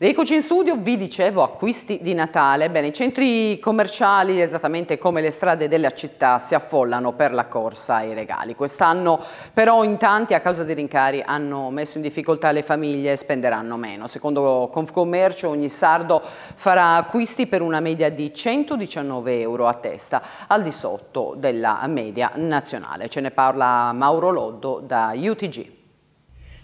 Rieccoci in studio, vi dicevo acquisti di Natale. Bene, i centri commerciali, esattamente come le strade della città, si affollano per la corsa ai regali. Quest'anno però in tanti a causa dei rincari hanno messo in difficoltà le famiglie e spenderanno meno. Secondo Confcommercio ogni sardo farà acquisti per una media di 119 euro a testa, al di sotto della media nazionale. Ce ne parla Mauro Loddo da UTG.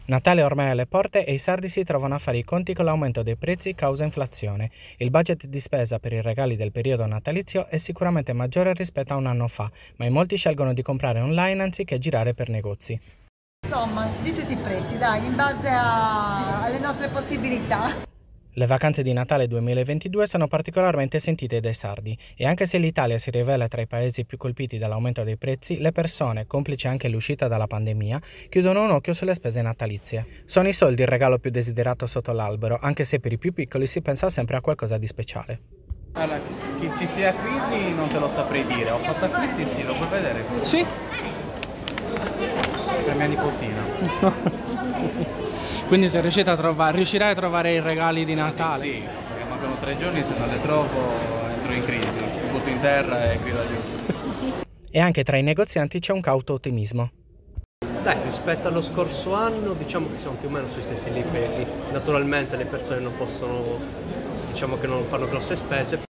Natale ormai alle porte e i sardi si trovano a fare i conti con l'aumento dei prezzi causa inflazione. Il budget di spesa per i regali del periodo natalizio è sicuramente maggiore rispetto a un anno fa, ma in molti scelgono di comprare online anziché girare per negozi. Insomma, di tutti i prezzi, dai, in base a... alle nostre possibilità. Le vacanze di Natale 2022 sono particolarmente sentite dai sardi e anche se l'Italia si rivela tra i paesi più colpiti dall'aumento dei prezzi, le persone, complice anche l'uscita dalla pandemia, chiudono un occhio sulle spese natalizie. Sono i soldi il regalo più desiderato sotto l'albero, anche se per i più piccoli si pensa sempre a qualcosa di speciale. Allora, che ci sia crisi non te lo saprei dire, ho fatto acquisti sì, lo puoi vedere? Sì. Per mia nipotina. Quindi se riuscite a trovare, riuscirai a trovare i regali di Natale? Sì, perché mancano tre giorni, se non le trovo entro in crisi, mi butto in terra e grido aiuto. e anche tra i negozianti c'è un cauto ottimismo. Dai, rispetto allo scorso anno diciamo che siamo più o meno sui stessi livelli. Naturalmente le persone non possono, diciamo che non fanno grosse spese.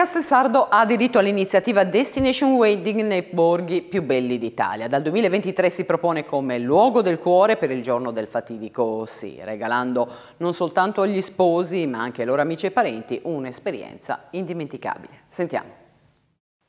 Castelsardo ha aderito all'iniziativa Destination Wedding nei borghi più belli d'Italia. Dal 2023 si propone come luogo del cuore per il giorno del fatidico sì, regalando non soltanto agli sposi ma anche ai loro amici e parenti un'esperienza indimenticabile. Sentiamo.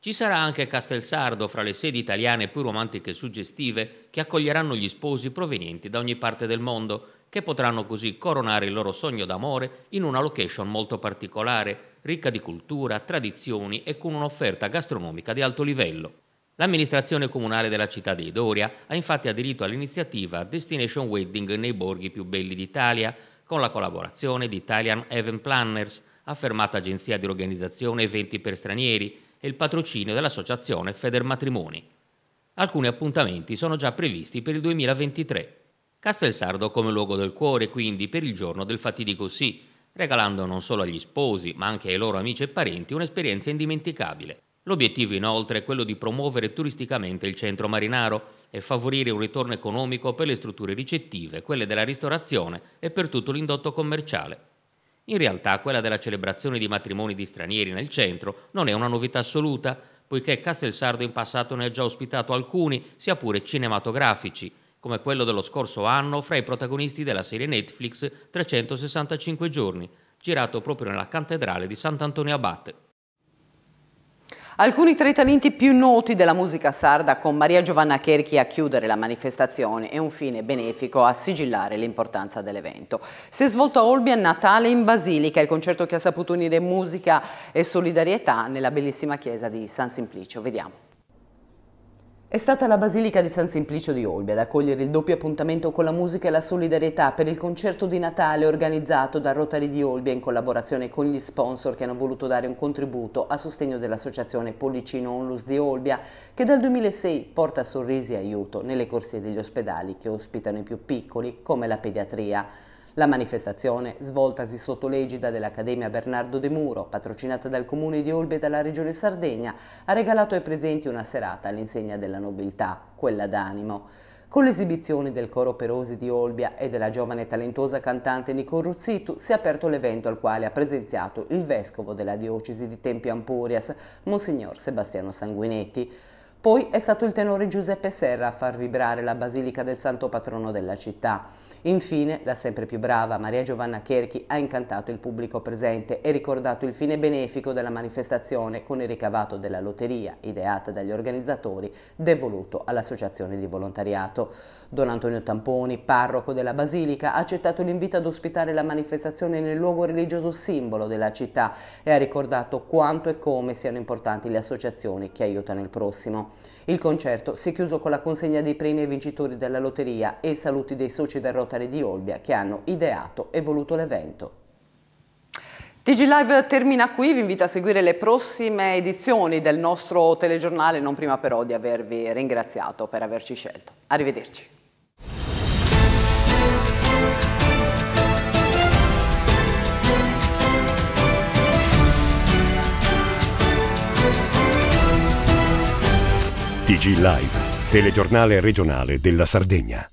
Ci sarà anche Castelsardo fra le sedi italiane più romantiche e suggestive che accoglieranno gli sposi provenienti da ogni parte del mondo, che potranno così coronare il loro sogno d'amore in una location molto particolare ricca di cultura, tradizioni e con un'offerta gastronomica di alto livello. L'amministrazione comunale della città di Doria ha infatti aderito all'iniziativa Destination Wedding nei borghi più belli d'Italia, con la collaborazione di Italian Event Planners, affermata agenzia di organizzazione eventi per stranieri e il patrocinio dell'associazione Federmatrimoni. Alcuni appuntamenti sono già previsti per il 2023. Castelsardo come luogo del cuore quindi per il giorno del fatidico sì, regalando non solo agli sposi, ma anche ai loro amici e parenti un'esperienza indimenticabile. L'obiettivo inoltre è quello di promuovere turisticamente il centro marinaro e favorire un ritorno economico per le strutture ricettive, quelle della ristorazione e per tutto l'indotto commerciale. In realtà quella della celebrazione di matrimoni di stranieri nel centro non è una novità assoluta, poiché Castelsardo in passato ne ha già ospitato alcuni, sia pure cinematografici, come quello dello scorso anno fra i protagonisti della serie Netflix 365 giorni, girato proprio nella cattedrale di Sant'Antonio Abate. Alcuni tra i talenti più noti della musica sarda con Maria Giovanna Cherchi a chiudere la manifestazione e un fine benefico a sigillare l'importanza dell'evento. Si è svolto a Olbia Natale in Basilica, il concerto che ha saputo unire musica e solidarietà nella bellissima chiesa di San Simplicio. Vediamo. È stata la Basilica di San Simplicio di Olbia ad accogliere il doppio appuntamento con la musica e la solidarietà per il concerto di Natale organizzato da Rotary di Olbia in collaborazione con gli sponsor che hanno voluto dare un contributo a sostegno dell'associazione Pollicino Onlus di Olbia che dal 2006 porta sorrisi e aiuto nelle corsie degli ospedali che ospitano i più piccoli come la pediatria. La manifestazione, svoltasi sotto l'egida dell'Accademia Bernardo De Muro, patrocinata dal Comune di Olbe e dalla Regione Sardegna, ha regalato ai presenti una serata all'insegna della nobiltà, quella d'animo. Con l'esibizione del coro Perosi di Olbia e della giovane e talentuosa cantante Nico Ruzzitu si è aperto l'evento al quale ha presenziato il vescovo della diocesi di Tempi Ampurias, Monsignor Sebastiano Sanguinetti. Poi è stato il tenore Giuseppe Serra a far vibrare la basilica del santo patrono della città. Infine, la sempre più brava Maria Giovanna Cherchi ha incantato il pubblico presente e ricordato il fine benefico della manifestazione con il ricavato della lotteria, ideata dagli organizzatori, devoluto all'associazione di volontariato. Don Antonio Tamponi, parroco della Basilica, ha accettato l'invito ad ospitare la manifestazione nel luogo religioso simbolo della città e ha ricordato quanto e come siano importanti le associazioni che aiutano il prossimo. Il concerto si è chiuso con la consegna dei premi ai vincitori della lotteria e i saluti dei soci del Rotary di Olbia che hanno ideato e voluto l'evento. TG Live termina qui, vi invito a seguire le prossime edizioni del nostro telegiornale, non prima però di avervi ringraziato per averci scelto. Arrivederci. TG Live, telegiornale regionale della Sardegna.